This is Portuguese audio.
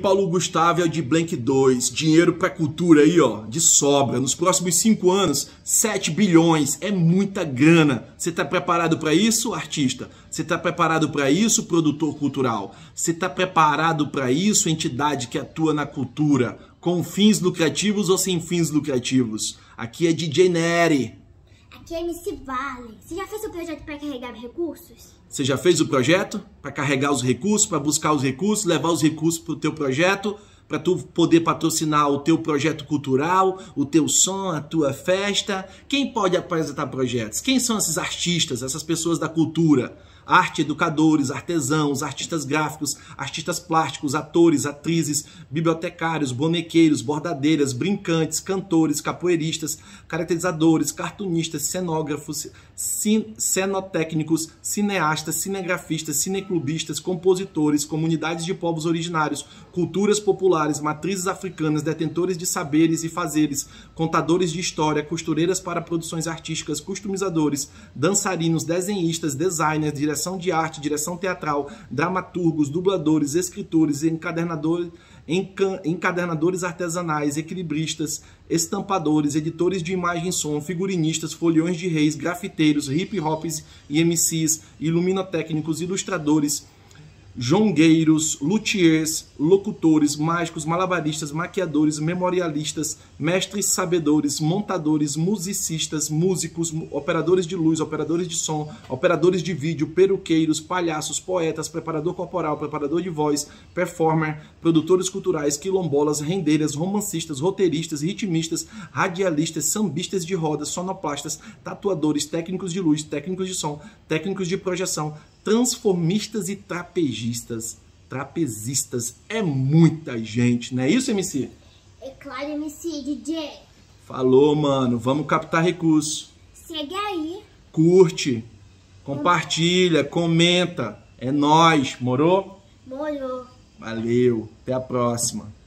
Paulo Gustavo é de Blank 2, dinheiro para cultura aí, ó, de sobra. Nos próximos 5 anos, 7 bilhões, é muita grana. Você está preparado para isso, artista? Você está preparado para isso, produtor cultural? Você está preparado para isso, entidade que atua na cultura, com fins lucrativos ou sem fins lucrativos? Aqui é DJ Neri. Aqui é MC Vale. Você já fez o projeto para carregar recursos? Você já fez o projeto para carregar os recursos, para buscar os recursos, levar os recursos para o teu projeto, para tu poder patrocinar o teu projeto cultural, o teu som, a tua festa. Quem pode apresentar projetos? Quem são esses artistas, essas pessoas da cultura? arte educadores, artesãos, artistas gráficos, artistas plásticos, atores, atrizes, bibliotecários, bonequeiros, bordadeiras, brincantes, cantores, capoeiristas, caracterizadores, cartunistas, cenógrafos, cin cenotécnicos, cineastas, cinegrafistas, cineclubistas, compositores, comunidades de povos originários, culturas populares, matrizes africanas, detentores de saberes e fazeres, contadores de história, costureiras para produções artísticas, customizadores, dançarinos, desenhistas, designers, diretores direção de arte, direção teatral, dramaturgos, dubladores, escritores, encadernadores, encadernadores artesanais, equilibristas, estampadores, editores de imagem e som, figurinistas, foliões de reis, grafiteiros, hip hops e MCs, iluminotécnicos, ilustradores, jongueiros, luthiers, locutores, mágicos, malabaristas, maquiadores, memorialistas, mestres sabedores, montadores, musicistas, músicos, operadores de luz, operadores de som, operadores de vídeo, peruqueiros, palhaços, poetas, preparador corporal, preparador de voz, performer, produtores culturais, quilombolas, rendeiras, romancistas, roteiristas, ritmistas, radialistas, sambistas de rodas, sonoplastas, tatuadores, técnicos de luz, técnicos de som, técnicos de projeção, transformistas e trapejistas. Trapezistas. É muita gente, não é isso, MC? É claro, MC, DJ. Falou, mano. Vamos captar recurso. Segue aí. Curte. Compartilha, comenta. É nós, morou? Morou. Valeu. Até a próxima.